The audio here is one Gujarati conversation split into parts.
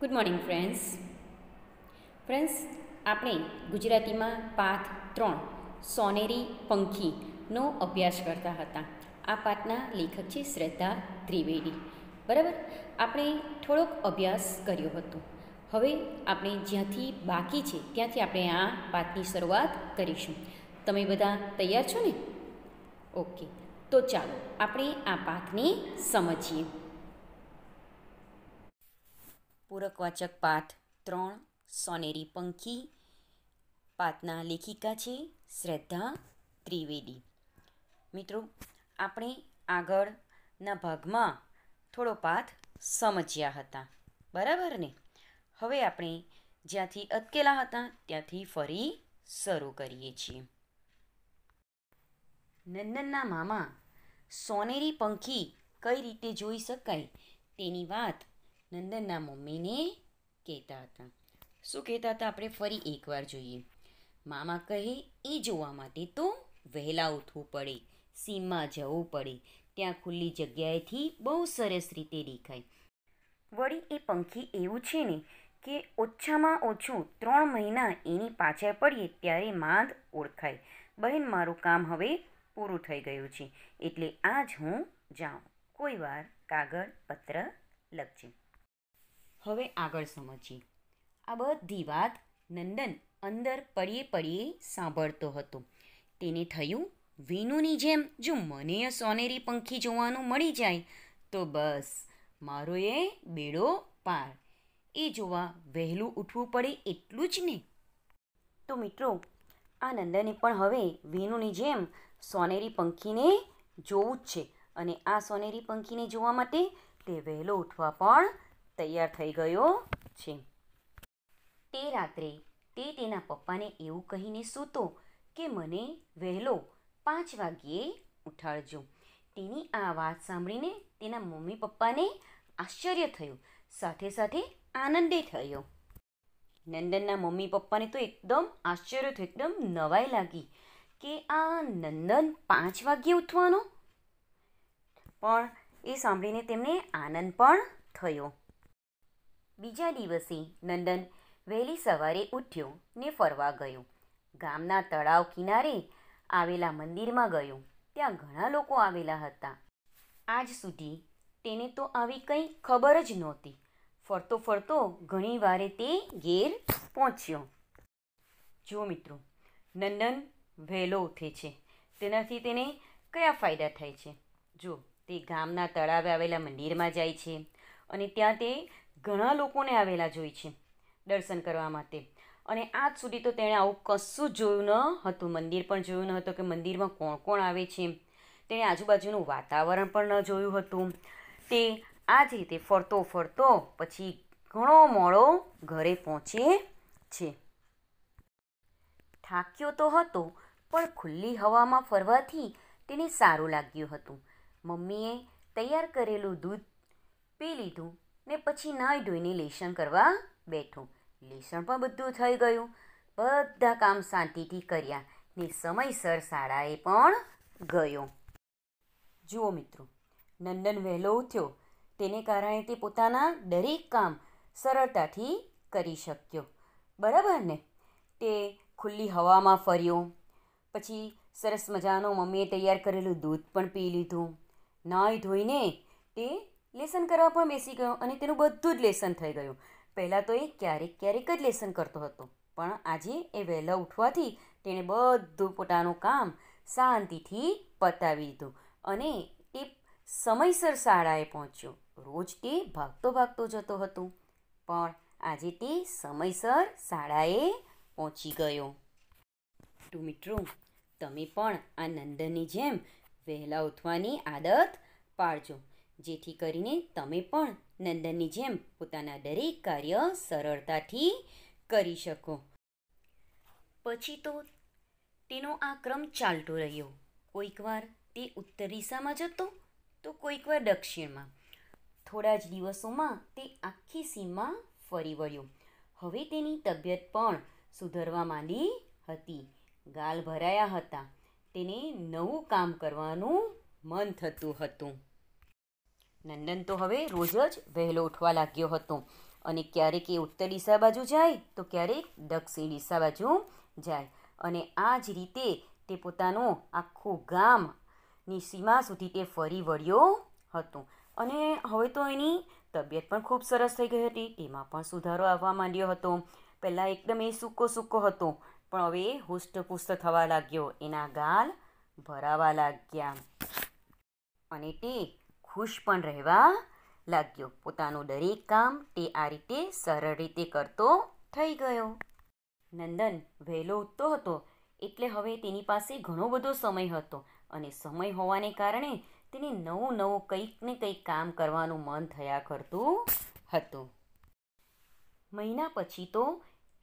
ગુડ મોર્નિંગ ફ્રેન્ડ્સ ફ્રેન્ડ્સ આપણે ગુજરાતીમાં પાથ ત્રણ સોનેરી પંખીનો અભ્યાસ કરતા હતા આ પાઠના લેખક છે શ્રદ્ધા ત્રિવેદી બરાબર આપણે થોડોક અભ્યાસ કર્યો હતો હવે આપણે જ્યાંથી બાકી છે ત્યાંથી આપણે આ પાઠની શરૂઆત કરીશું તમે બધા તૈયાર છો ને ઓકે તો ચાલો આપણે આ પાઠને સમજીએ પૂરકવાચક પાઠ ત્રણ સોનેરી પંખી પાઠના લેખિકા છે શ્રદ્ધા ત્રિવેદી મિત્રો આપણે આગળના ભાગમાં થોડો પાઠ સમજ્યા હતા બરાબર ને હવે આપણે જ્યાંથી અટકેલા હતા ત્યાંથી ફરી શરૂ કરીએ છીએ નંદનના મામા સોનેરી પંખી કઈ રીતે જોઈ શકાય તેની વાત નંદનના મમ્મીને કહેતા હતા શું કહેતા હતા આપણે ફરી એકવાર જોઈએ મામા કહે એ જોવા માટે તો વહેલા ઉઠવું પડે સીમમાં જવું પડે ત્યાં ખુલ્લી જગ્યાએથી બહુ સરસ રીતે દેખાય વળી એ પંખી એવું છે ને કે ઓછામાં ઓછું ત્રણ મહિના એની પાછળ પડીએ ત્યારે માંદ ઓળખાય બહેન મારું કામ હવે પૂરું થઈ ગયું છે એટલે આજ હું જાઉં કોઈ વાર કાગળ પત્ર લખજે હવે આગળ સમજીએ આ બધી વાત નંદન અંદર પડીએ પડીએ સાંભળતો હતો તેને થયું વિનુની જેમ જો મને સોનેરી પંખી જોવાનું મળી જાય તો બસ મારો એ બેડો પાર એ જોવા વહેલું ઉઠવું પડે એટલું જ ને તો મિત્રો આ નંદને પણ હવે વિનુની જેમ સોનેરી પંખીને જોવું જ છે અને આ સોનેરી પંખીને જોવા માટે તે વહેલો ઉઠવા પણ તૈયાર થઈ ગયો છે તે રાત્રે તે તેના પપ્પાને એવું કહીને સૂતો કે મને વહેલો પાંચ વાગ્યે ઉઠાડજો તેની આ વાત સાંભળીને તેના મમ્મી પપ્પાને આશ્ચર્ય થયું સાથે સાથે આનંદે થયો નંદનના મમ્મી પપ્પાને તો એકદમ આશ્ચર્ય થયું એકદમ નવાઈ લાગી કે આ નંદન પાંચ વાગ્યે ઉઠવાનો પણ એ સાંભળીને તેમને આનંદ પણ થયો બીજા દિવસે નંદન વહેલી સવારે ઉઠ્યો ને ફરવા ગયો ગામના તળાવ કિનારે આવેલા મંદિરમાં ગયો ત્યાં ઘણા લોકો આવેલા હતા આજ સુધી તેને તો આવી કંઈ ખબર જ નહોતી ફરતો ફરતો ઘણી વારે તે ઘેર પહોંચ્યો જો મિત્રો નંદન વહેલો ઉઠે છે તેનાથી તેને કયા ફાયદા થાય છે જો તે ગામના તળાવે આવેલા મંદિરમાં જાય છે અને ત્યાં તે ઘણા લોકોને આવેલા જોઈ છે દર્શન કરવા માટે અને આજ સુધી તો તેણે આવું કશું જોયું ન હતું મંદિર પણ જોયું ન હતું કે મંદિરમાં કોણ કોણ આવે છે તેણે આજુબાજુનું વાતાવરણ પણ ન જોયું હતું તે આ જ રીતે ફરતો ફરતો પછી ઘણો મોડો ઘરે પહોંચે છે થાક્યો તો હતો પણ ખુલ્લી હવામાં ફરવાથી તેને સારું લાગ્યું હતું મમ્મીએ તૈયાર કરેલું દૂધ પી લીધું ને પછી નાહી ધોઈને લેસણ કરવા બેઠું લેસણ પણ બધું થઈ ગયું બધા કામ શાંતિથી કર્યા ને સમયસર શાળાએ પણ ગયો જુઓ મિત્રો નંદન વહેલો ઉઠ્યો તેને કારણે તે પોતાના દરેક કામ સરળતાથી કરી શક્યો બરાબર ને તે ખુલ્લી હવામાં ફર્યો પછી સરસ મજાનો મમ્મીએ તૈયાર કરેલું દૂધ પણ પી લીધું નાહી ધોઈને તે લેસન કરવા પણ બેસી ગયો અને તેનું બધું જ લેસન થઈ ગયું પહેલાં તો એ ક્યારેક ક્યારેક જ લેસન કરતો હતો પણ આજે એ વહેલા ઉઠવાથી તેણે બધું પોતાનું કામ શાંતિથી પતાવી દીધું અને તે સમયસર શાળાએ પહોંચ્યો રોજ તે ભાગતો ભાગતો જતો હતો પણ આજે તે સમયસર શાળાએ પહોંચી ગયો ટુ મિત્રો તમે પણ આ નંદનની જેમ વહેલા ઉઠવાની આદત પાડજો જેથી કરીને તમે પણ નંદનની જેમ પોતાના દરેક કાર્ય સરળતાથી કરી શકો પછી તો તેનો આ ક્રમ ચાલતો રહ્યો કોઈકવાર તે ઉત્તર દિશામાં જતો તો કોઈકવાર દક્ષિણમાં થોડા જ દિવસોમાં તે આખી સીમા ફરી વળ્યો હવે તેની તબિયત પણ સુધરવા માંડી હતી ગાલ ભરાયા હતા તેને નવું કામ કરવાનું મન થતું હતું નંદન તો હવે રોજ જ વહેલો ઉઠવા લાગ્યો હતો અને ક્યારેક એ ઉત્તર દિશા બાજુ જાય તો ક્યારેક દક્ષિણ દિશા બાજુ જાય અને આ જ રીતે તે પોતાનું આખું ગામની સીમા સુધી તે ફરી વળ્યો હતો અને હવે તો એની તબિયત પણ ખૂબ સરસ થઈ ગઈ હતી તેમાં પણ સુધારો આવવા માંડ્યો હતો પહેલાં એકદમ એ સૂકો સૂકો હતો પણ હવે હુષ્ટપુષ્ટ થવા લાગ્યો એના ગાલ ભરાવા લાગ્યા અને તે ખુશ પણ રહેવા લાગ્યો પોતાનું દરેક કામ તે આ રીતે સરળ રીતે કરતો થઈ ગયો નંદન વહેલો ઉઠતો હતો એટલે હવે તેની પાસે ઘણો બધો સમય હતો અને સમય હોવાને કારણે તેને નવું નવું કંઈક ને કંઈક કામ કરવાનું મન થયા કરતું હતું મહિના પછી તો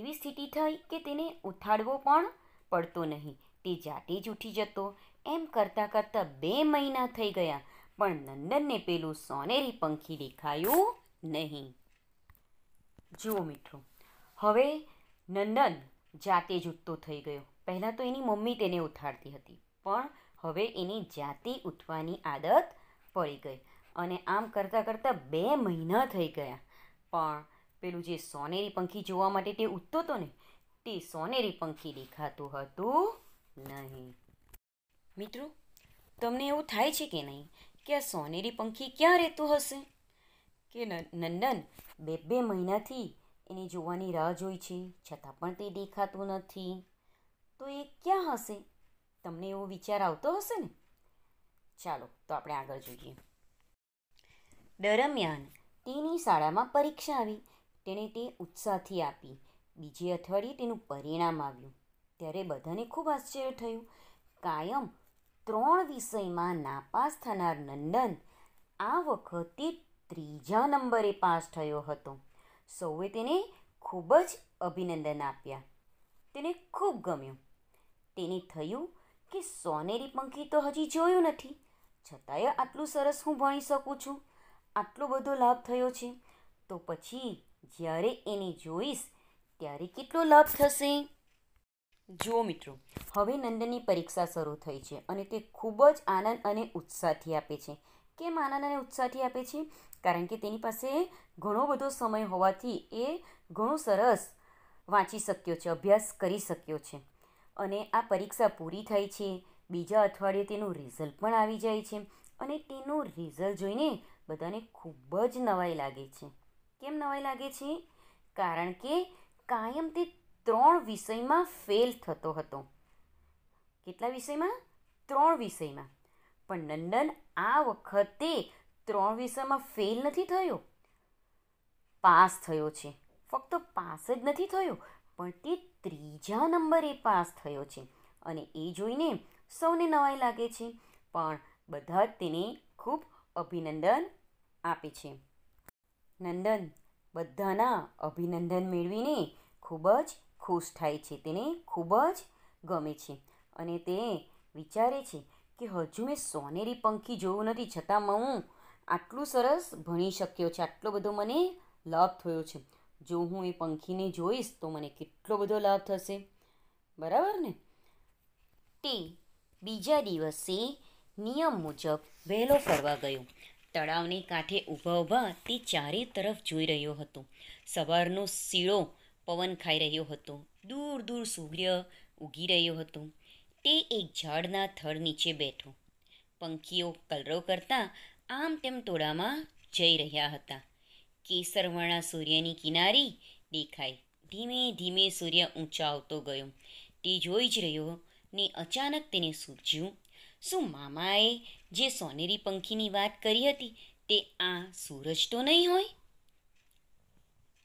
એવી સ્થિતિ થઈ કે તેને ઉઠાડવો પણ પડતો નહીં તે જાતે જ ઉઠી જતો એમ કરતાં કરતાં બે મહિના થઈ ગયા પણ નંદનને પેલું સોનેરી પંખી દેખાયું નહીં જુઓ મિત્રો હવે નંદન જાતે જ જૂઠતો થઈ ગયો પહેલાં તો એની મમ્મી તેને ઉઠાડતી હતી પણ હવે એની જાતે ઉઠવાની આદત પડી ગઈ અને આમ કરતાં કરતાં બે મહિના થઈ ગયા પણ પેલું જે સોનેરી પંખી જોવા માટે તે ઉઠતો હતો ને તે સોનેરી પંખી દેખાતું હતું નહીં મિત્રો તમને એવું થાય છે કે નહીં કે આ સોનેરી પંખી ક્યાં રહેતું હશે કે નંદન બે બે મહિનાથી એને જોવાની રાહ જોઈ છે છતાં પણ તે દેખાતું નથી તો એ ક્યાં હશે તમને એવો વિચાર આવતો હશે ને ચાલો તો આપણે આગળ જોઈએ દરમિયાન તેની શાળામાં પરીક્ષા આવી તેણે તે ઉત્સાહથી આપી બીજી અઠવાડિયે તેનું પરિણામ આવ્યું ત્યારે બધાને ખૂબ આશ્ચર્ય થયું કાયમ ત્રણ વિષયમાં નાપાસ થનાર નંદન આ વખતે ત્રીજા નંબરે પાસ થયો હતો સૌએ તેને ખૂબ જ અભિનંદન આપ્યા તેને ખૂબ ગમ્યું તેને થયું કે સોનેરી પંખી તો હજી જોયું નથી છતાંય આટલું સરસ હું ભણી શકું છું આટલો બધો લાભ થયો છે તો પછી જ્યારે એને જોઈશ ત્યારે કેટલો લાભ થશે જુઓ મિત્રો હવે નંદનની પરીક્ષા શરૂ થઈ છે અને તે ખૂબ જ આનંદ અને ઉત્સાહથી આપે છે કેમ આનંદ અને ઉત્સાહથી આપે છે કારણ કે તેની પાસે ઘણો બધો સમય હોવાથી એ ઘણો સરસ વાંચી શક્યો છે અભ્યાસ કરી શક્યો છે અને આ પરીક્ષા પૂરી થાય છે બીજા અઠવાડિયે તેનું રિઝલ્ટ પણ આવી જાય છે અને તેનું રિઝલ્ટ જોઈને બધાને ખૂબ જ નવાઈ લાગે છે કેમ નવાઈ લાગે છે કારણ કે કાયમ તે ત્રણ વિષયમાં ફેલ થતો હતો કેટલા વિષયમાં ત્રણ વિષયમાં પણ નંદન આ વખતે ત્રણ વિષયમાં ફેલ નથી થયો પાસ થયો છે ફક્ત પાસ જ નથી થયો પણ તે ત્રીજા નંબરે પાસ થયો છે અને એ જોઈને સૌને નવાઈ લાગે છે પણ બધા તેને ખૂબ અભિનંદન આપે છે નંદન બધાના અભિનંદન મેળવીને ખૂબ જ ખુશ થાય છે તેને ખૂબ જ ગમે છે અને તે વિચારે છે કે હજુ મેં સોનેરી પંખી જોયું નથી છતાંમાં હું આટલું સરસ ભણી શક્યો છે આટલો બધો મને લાભ થયો છે જો હું એ પંખીને જોઈશ તો મને કેટલો બધો લાભ થશે બરાબર ને તે બીજા દિવસે નિયમ મુજબ વહેલો ફરવા ગયો તળાવની કાંઠે ઊભા ઊભા તે ચારે તરફ જોઈ રહ્યો હતો સવારનો શીળો પવન ખાઈ રહ્યો હતો દૂર દૂર સૂર્ય ઉગી રહ્યો હતો તે એક ઝાડના થડ નીચે બેઠો પંખીઓ કલરવ કરતા આમ તેમ ટોળામાં જઈ રહ્યા હતા કેસરવાળા સૂર્યની કિનારી દેખાઈ ધીમે ધીમે સૂર્ય ઊંચા આવતો ગયો તે જોઈ જ રહ્યો ને અચાનક તેને સૂચ્યું શું મામાએ જે સોનેરી પંખીની વાત કરી હતી તે આ સૂરજ તો નહીં હોય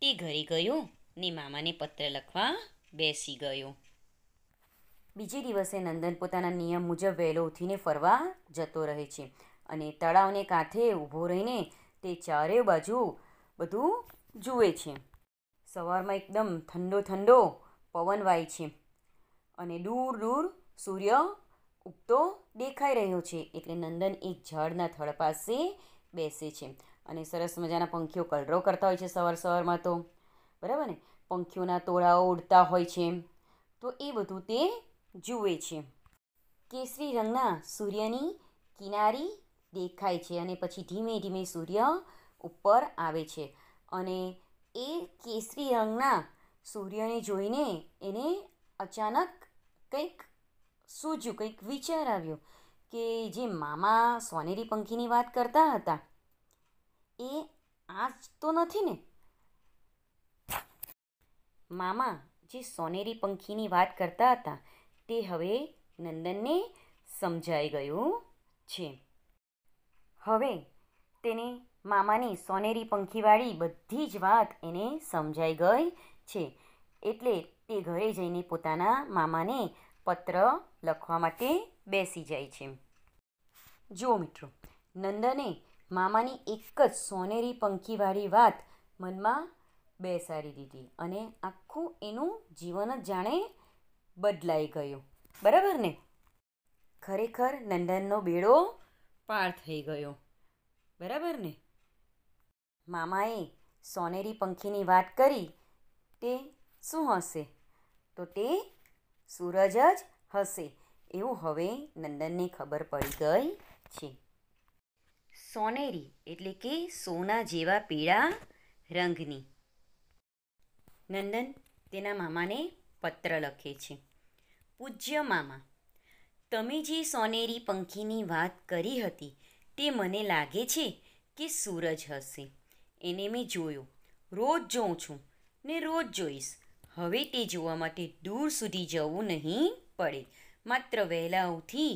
તે ઘરે ગયો ને મામાને પત્ર લખવા બેસી ગયો બીજે દિવસે નંદન પોતાના નિયમ મુજબ વહેલો ઉઠીને ફરવા જતો રહે છે અને તળાવને કાંઠે ઊભો રહીને તે ચારે બાજુ બધું જુએ છે સવારમાં એકદમ ઠંડો ઠંડો પવન વાય છે અને દૂર દૂર સૂર્ય ઉગતો દેખાઈ રહ્યો છે એટલે નંદન એક ઝાડના થળ પાસે બેસે છે અને સરસ મજાના પંખીઓ કલરો કરતા હોય છે સવાર સવારમાં તો બરાબર ને પંખીઓના તોળાઓ ઉડતા હોય છે તો એ બધું તે જુએ છે કેસરી રંગના સૂર્યની કિનારી દેખાય છે અને પછી ધીમે ધીમે સૂર્ય ઉપર આવે છે અને એ કેસરી રંગના સૂર્યને જોઈને એને અચાનક કંઈક સૂજ્યું કંઈક વિચાર આવ્યો કે જે મામા સોનેરી પંખીની વાત કરતા હતા એ આ જ તો નથી ને મામા જે સોનેરી પંખીની વાત કરતા હતા તે હવે નંદનને સમજાઈ ગયું છે હવે તેને મામાની સોનેરી પંખીવાળી બધી જ વાત એને સમજાઈ ગઈ છે એટલે તે ઘરે જઈને પોતાના મામાને પત્ર લખવા માટે બેસી જાય છે જુઓ મિત્રો નંદને મામાની એક જ સોનેરી પંખીવાળી વાત મનમાં બેસાડી દીધી અને આખું એનું જીવન જ જાણે બદલાઈ ગયું બરાબર ને ખરેખર નંદનનો બેડો પાર થઈ ગયો બરાબર ને મામાએ સોનેરી પંખીની વાત કરી તે શું હશે તો તે સૂરજ જ હશે એવું હવે નંદનને ખબર પડી ગઈ છે સોનેરી એટલે કે સોના જેવા પીળા રંગની નંદન તેના મામાને પત્ર લખે છે પૂજ્ય મામા તમે જે સોનેરી પંખીની વાત કરી હતી તે મને લાગે છે કે સૂરજ હશે એને મેં જોયો રોજ જોઉં છું ને રોજ જોઈશ હવે તે જોવા માટે દૂર સુધી જવું નહીં પડે માત્ર વહેલા ઉઠી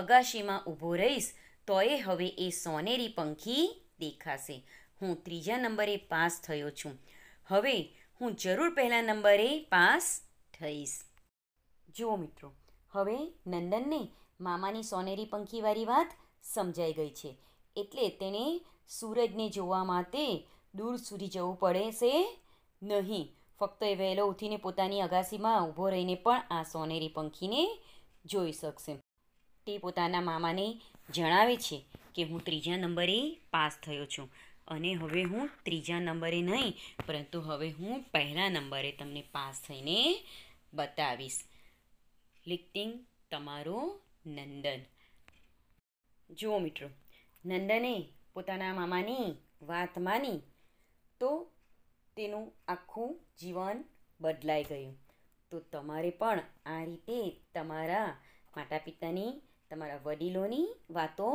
અગાશીમાં ઊભો રહીશ તોય હવે એ સોનેરી પંખી દેખાશે હું ત્રીજા નંબરે પાસ થયો છું હવે હું જરૂર પહેલા નંબરે પાસ થઈશ જુઓ મિત્રો હવે નંદનને મામાની સોનેરી પંખીવાળી વાત સમજાઈ ગઈ છે એટલે તેને સૂરજને જોવા માટે દૂર સુધી જવું પડે છે નહીં ફક્ત એ વહેલો ઉઠીને પોતાની અગાસીમાં ઊભો રહીને પણ આ સોનેરી પંખીને જોઈ શકશે તે પોતાના મામાને જણાવે છે કે હું ત્રીજા નંબરે પાસ થયો છું અને હવે હું ત્રીજા નંબરે નહીં પરંતુ હવે હું પહેલા નંબરે તમને પાસ થઈને બતાવીશ લિફ્ટિંગ તમારો નંદન જુઓ મિત્રો નંદને પોતાના મામાની વાત માની તો તેનું આખું જીવન બદલાઈ ગયું તો તમારે પણ આ રીતે તમારા માતા પિતાની તમારા વડીલોની વાતો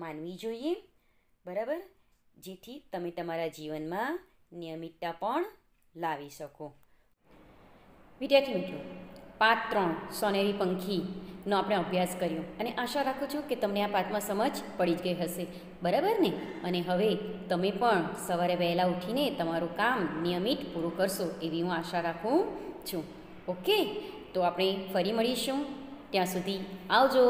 માનવી જોઈએ બરાબર જેથી તમે તમારા જીવનમાં નિયમિતતા પણ લાવી શકો વિદ્યાર્થી મિત્રો પાઠ ત્રણ સોનેરી પંખીનો આપણે અભ્યાસ કર્યો અને આશા રાખું છું કે તમને આ પાઠમાં સમજ પડી જ ગઈ હશે બરાબર ને અને હવે તમે પણ સવારે વહેલા ઉઠીને તમારું કામ નિયમિત પૂરું કરશો એવી હું આશા રાખું છું ઓકે તો આપણે ફરી મળીશું ત્યાં સુધી આવજો